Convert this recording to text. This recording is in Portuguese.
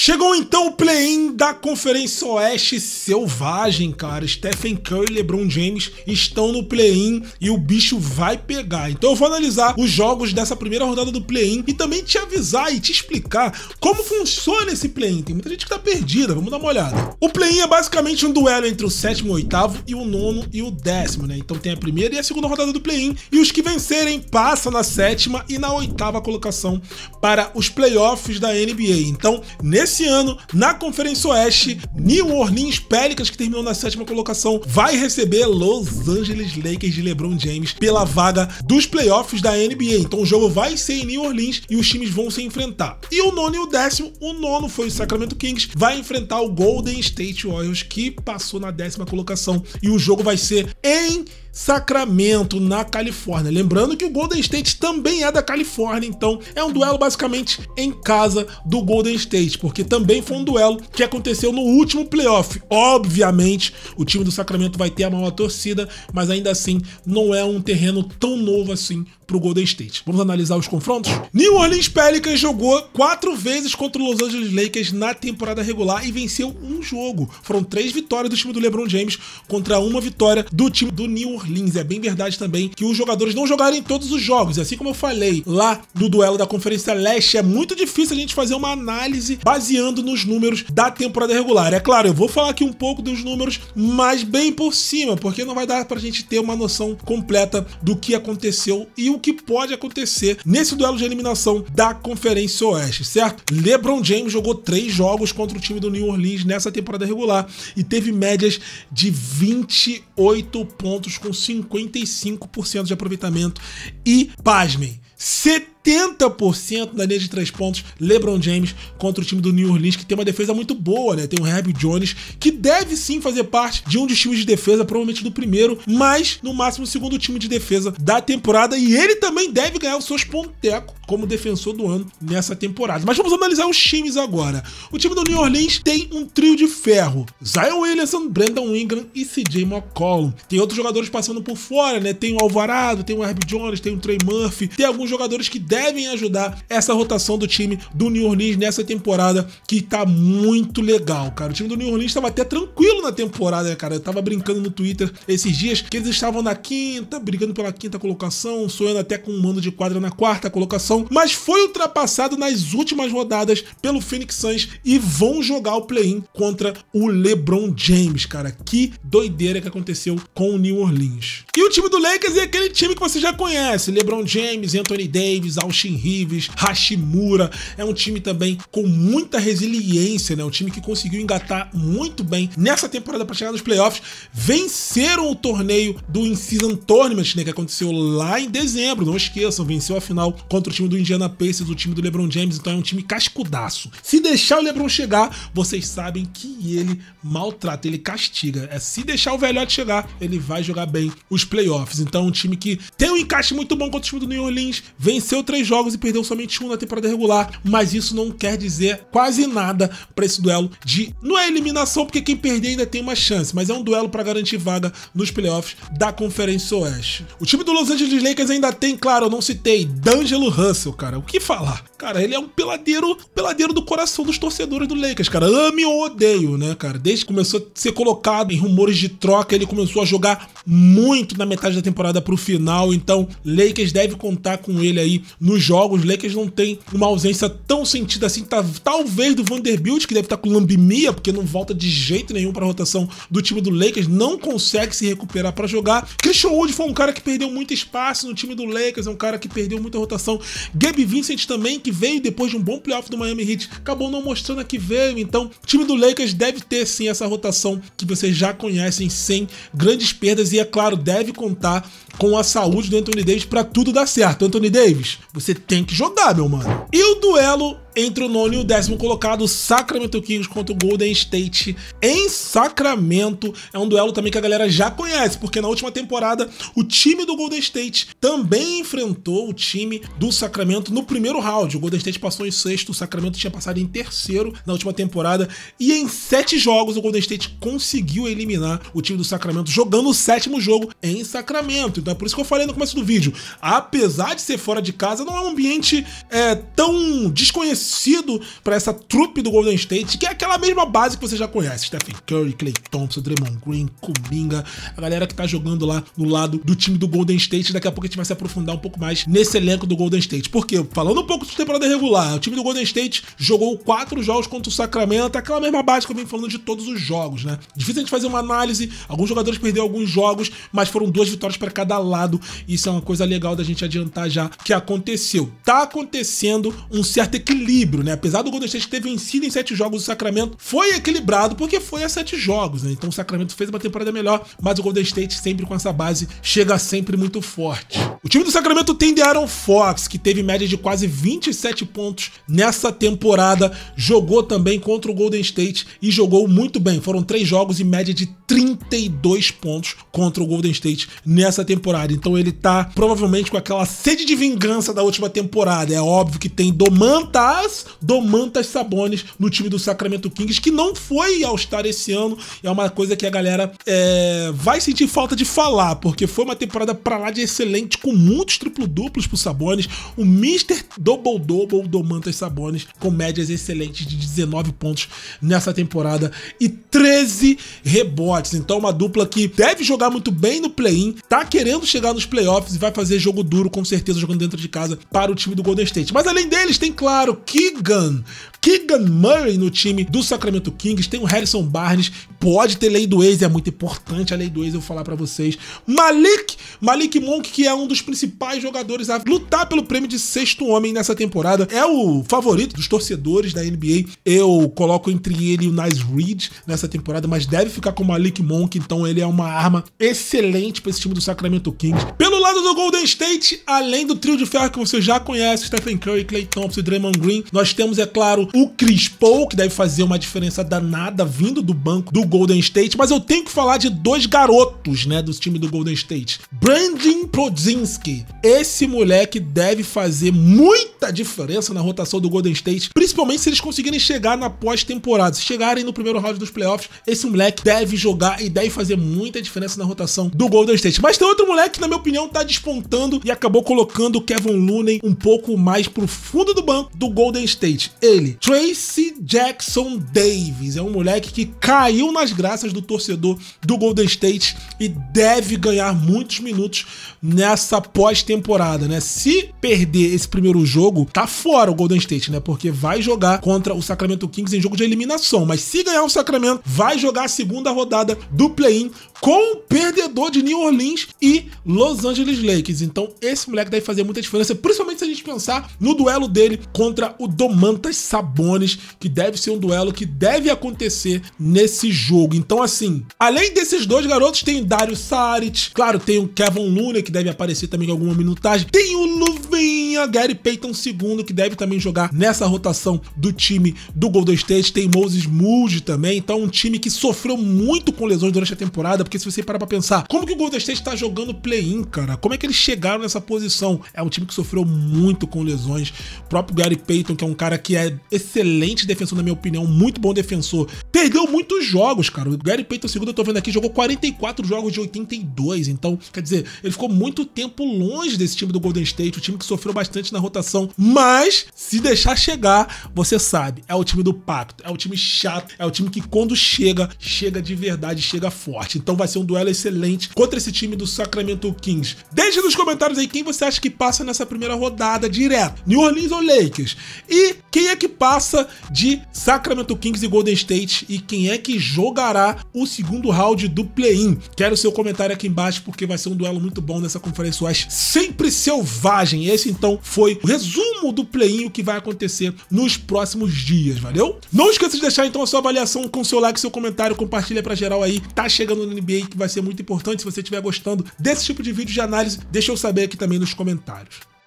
Chegou então o play-in da Conferência Oeste selvagem, cara. Stephen Curry e LeBron James estão no play-in e o bicho vai pegar. Então eu vou analisar os jogos dessa primeira rodada do play-in e também te avisar e te explicar como funciona esse play-in. Tem muita gente que tá perdida, vamos dar uma olhada. O play-in é basicamente um duelo entre o sétimo, o oitavo e o nono e o décimo, né? Então tem a primeira e a segunda rodada do play-in e os que vencerem passam na sétima e na oitava colocação para os playoffs da NBA. Então, nesse esse ano, na Conferência Oeste, New Orleans Pelicans, que terminou na sétima colocação, vai receber Los Angeles Lakers de LeBron James pela vaga dos playoffs da NBA. Então o jogo vai ser em New Orleans e os times vão se enfrentar. E o nono e o décimo, o nono foi o Sacramento Kings, vai enfrentar o Golden State Warriors, que passou na décima colocação. E o jogo vai ser em Sacramento, na Califórnia. Lembrando que o Golden State também é da Califórnia, então é um duelo basicamente em casa do Golden State, porque também foi um duelo que aconteceu no último playoff. Obviamente, o time do Sacramento vai ter a maior torcida, mas ainda assim não é um terreno tão novo assim para o Golden State. Vamos analisar os confrontos? New Orleans Pelicans jogou quatro vezes contra o Los Angeles Lakers na temporada regular e venceu um jogo. Foram três vitórias do time do LeBron James contra uma vitória do time do New é bem verdade também que os jogadores não jogaram em todos os jogos. Assim como eu falei lá do duelo da Conferência Leste, é muito difícil a gente fazer uma análise baseando nos números da temporada regular. É claro, eu vou falar aqui um pouco dos números, mas bem por cima, porque não vai dar pra gente ter uma noção completa do que aconteceu e o que pode acontecer nesse duelo de eliminação da Conferência Oeste, certo? LeBron James jogou três jogos contra o time do New Orleans nessa temporada regular e teve médias de 28 pontos com com 55% de aproveitamento e, pasmem, 70% na linha de três pontos, LeBron James contra o time do New Orleans, que tem uma defesa muito boa, né? Tem o Herbie Jones, que deve sim fazer parte de um dos times de defesa, provavelmente do primeiro, mas no máximo o segundo time de defesa da temporada. E ele também deve ganhar os seus pontecos como defensor do ano nessa temporada. Mas vamos analisar os times agora. O time do New Orleans tem um trio de ferro: Zion Williamson, Brandon Ingram e CJ McCollum. Tem outros jogadores passando por fora, né? Tem o Alvarado, tem o Herb Jones, tem o Trey Murphy, tem alguns jogadores que devem ajudar essa rotação do time do New Orleans nessa temporada que tá muito legal, cara. O time do New Orleans estava até tranquilo na temporada, né, cara? Eu tava brincando no Twitter esses dias que eles estavam na quinta, brigando pela quinta colocação, sonhando até com um mando de quadra na quarta colocação divisão, então, mas foi ultrapassado nas últimas rodadas pelo Phoenix Suns e vão jogar o play-in contra o LeBron James, cara. Que doideira que aconteceu com o New Orleans. E o time do Lakers é aquele time que você já conhece, LeBron James, Anthony Davis, Austin Reeves, Hashimura. É um time também com muita resiliência, né? Um time que conseguiu engatar muito bem nessa temporada para chegar nos playoffs. Venceram o torneio do In-Season Tournament, né? Que aconteceu lá em dezembro, não esqueçam. Venceu a final contra o time do Indiana Pacers, o time do LeBron James, então é um time cascudaço. Se deixar o LeBron chegar, vocês sabem que ele maltrata, ele castiga. É se deixar o velhote chegar, ele vai jogar bem os playoffs. Então é um time que tem um encaixe muito bom contra o time do New Orleans, venceu três jogos e perdeu somente um na temporada regular, mas isso não quer dizer quase nada para esse duelo de não é eliminação, porque quem perder ainda tem uma chance, mas é um duelo para garantir vaga nos playoffs da Conferência Oeste. O time do Los Angeles Lakers ainda tem, claro, eu não citei, D'Angelo Russell Russell, cara, o que falar? Cara, ele é um peladeiro, peladeiro do coração dos torcedores do Lakers, cara. Ame ou odeio, né, cara? Desde que começou a ser colocado em rumores de troca, ele começou a jogar muito na metade da temporada pro final. Então, Lakers deve contar com ele aí nos jogos. Lakers não tem uma ausência tão sentida assim, tá, talvez do Vanderbilt, que deve estar tá com lambimia, porque não volta de jeito nenhum pra rotação do time do Lakers, não consegue se recuperar para jogar. Christian Wood foi um cara que perdeu muito espaço no time do Lakers, é um cara que perdeu muita rotação. Gabe Vincent também, que que veio depois de um bom playoff do Miami Heat, acabou não mostrando a que veio. Então, o time do Lakers deve ter sim essa rotação que vocês já conhecem sem grandes perdas e é claro, deve contar com a saúde do Anthony Davis para tudo dar certo. Anthony Davis, você tem que jogar, meu mano. E o duelo entre o nono e o décimo colocado, Sacramento Kings contra o Golden State em Sacramento. É um duelo também que a galera já conhece, porque na última temporada o time do Golden State também enfrentou o time do Sacramento no primeiro round. O Golden State passou em sexto, o Sacramento tinha passado em terceiro na última temporada. E em sete jogos o Golden State conseguiu eliminar o time do Sacramento, jogando o sétimo jogo em Sacramento. Então, então é Por isso que eu falei no começo do vídeo. Apesar de ser fora de casa, não é um ambiente é, tão desconhecido para essa trupe do Golden State, que é aquela mesma base que você já conhece. Stephen Curry, Clay Thompson, Draymond Green, Kuminga, a galera que tá jogando lá no lado do time do Golden State. Daqui a pouco a gente vai se aprofundar um pouco mais nesse elenco do Golden State. Porque, falando um pouco de temporada regular, o time do Golden State jogou quatro jogos contra o Sacramento, aquela mesma base que eu venho falando de todos os jogos, né? Difícil a gente fazer uma análise, alguns jogadores perderam alguns jogos, mas foram duas vitórias para cada falado. Isso é uma coisa legal da gente adiantar já que aconteceu. Tá acontecendo um certo equilíbrio, né? Apesar do Golden State ter vencido em sete jogos o Sacramento, foi equilibrado porque foi a sete jogos, né? Então o Sacramento fez uma temporada melhor, mas o Golden State sempre com essa base chega sempre muito forte. O time do Sacramento tem de Aaron Fox, que teve média de quase 27 pontos nessa temporada, jogou também contra o Golden State e jogou muito bem. Foram três jogos e média de 32 pontos contra o Golden State nessa temporada temporada. Então ele tá provavelmente com aquela sede de vingança da última temporada. É óbvio que tem Domantas, Domantas Sabones no time do Sacramento Kings, que não foi ao estar esse ano. É uma coisa que a galera é, vai sentir falta de falar, porque foi uma temporada pra lá de excelente, com muitos triplo-duplos pro Sabones. O Mr. Double-Double Domantas Sabones, com médias excelentes de 19 pontos nessa temporada e 13 rebotes. Então, uma dupla que deve jogar muito bem no play-in, tá querendo querendo chegar nos playoffs e vai fazer jogo duro, com certeza, jogando dentro de casa para o time do Golden State. Mas além deles, tem, claro, Keegan. Keegan Murray no time do Sacramento Kings, tem o Harrison Barnes, pode ter lei do ex, é muito importante a lei do ex, eu vou falar para vocês. Malik, Malik Monk, que é um dos principais jogadores a lutar pelo prêmio de sexto homem nessa temporada, é o favorito dos torcedores da NBA. Eu coloco entre ele e o Nice Reed nessa temporada, mas deve ficar com o Malik Monk, então ele é uma arma excelente para esse time do Sacramento Sacramento Kings. Pelo lado do Golden State, além do trio de ferro que você já conhece, Stephen Curry, Clay Thompson e Draymond Green, nós temos, é claro, o Chris Paul, que deve fazer uma diferença danada vindo do banco do Golden State, mas eu tenho que falar de dois garotos, né, do time do Golden State. Brandon Prodzinski. Esse moleque deve fazer muita diferença na rotação do Golden State, principalmente se eles conseguirem chegar na pós-temporada. Se chegarem no primeiro round dos playoffs, esse moleque deve jogar e deve fazer muita diferença na rotação do Golden State. Mas tem outro moleque, na minha opinião, tá despontando e acabou colocando o Kevin Looney um pouco mais pro fundo do banco do Golden State. Ele, Tracy Jackson Davis, é um moleque que caiu nas graças do torcedor do Golden State e deve ganhar muitos minutos nessa pós-temporada, né? Se perder esse primeiro jogo, tá fora o Golden State, né? Porque vai jogar contra o Sacramento Kings em jogo de eliminação. Mas se ganhar o Sacramento, vai jogar a segunda rodada do play-in com o perdedor de New Orleans e Los Angeles Lakers. Então, esse moleque deve fazer muita diferença, principalmente se a gente pensar no duelo dele contra o Domantas Sabonis, que deve ser um duelo que deve acontecer nesse jogo. Então, assim, além desses dois garotos, tem o Dario Saric, claro, tem o Kevin Looney, que deve aparecer também em alguma minutagem. Tem o Luvinha, Gary Payton II, que deve também jogar nessa rotação do time do Golden State. Tem Moses Moody também, então um time que sofreu muito com lesões durante a temporada, porque se você parar pra pensar, como que o Golden State tá jogando play-in, cara? Como é que eles chegaram nessa posição? É um time que sofreu muito com lesões. O próprio Gary Payton, que é um cara que é excelente defensor, na minha opinião, muito bom defensor, perdeu muitos jogos, cara. O Gary Payton II, eu tô vendo aqui, jogou 44 jogos de 82, então, quer dizer, ele ficou muito tempo longe desse time do Golden State, o time que sofreu bastante na rotação, mas se deixar chegar, você sabe, é o time do pacto, é o time chato, é o time que quando chega, chega de verdade, chega forte. Então vai ser um duelo excelente contra esse time do Sacramento Kings. Deixe nos comentários aí quem você acha que passa nessa primeira rodada direto, New Orleans ou Lakers? E quem é que passa de Sacramento Kings e Golden State e quem é que jogará o segundo round do play-in? Quero seu comentário aqui embaixo porque vai ser um duelo muito bom nessa nessa Conferência Oeste sempre selvagem. Esse então foi o resumo do play-in que vai acontecer nos próximos dias, valeu? Não esqueça de deixar então a sua avaliação com seu like, seu comentário, compartilha pra geral aí. Tá chegando no NBA que vai ser muito importante. Se você estiver gostando desse tipo de vídeo de análise, deixa eu saber aqui também nos comentários.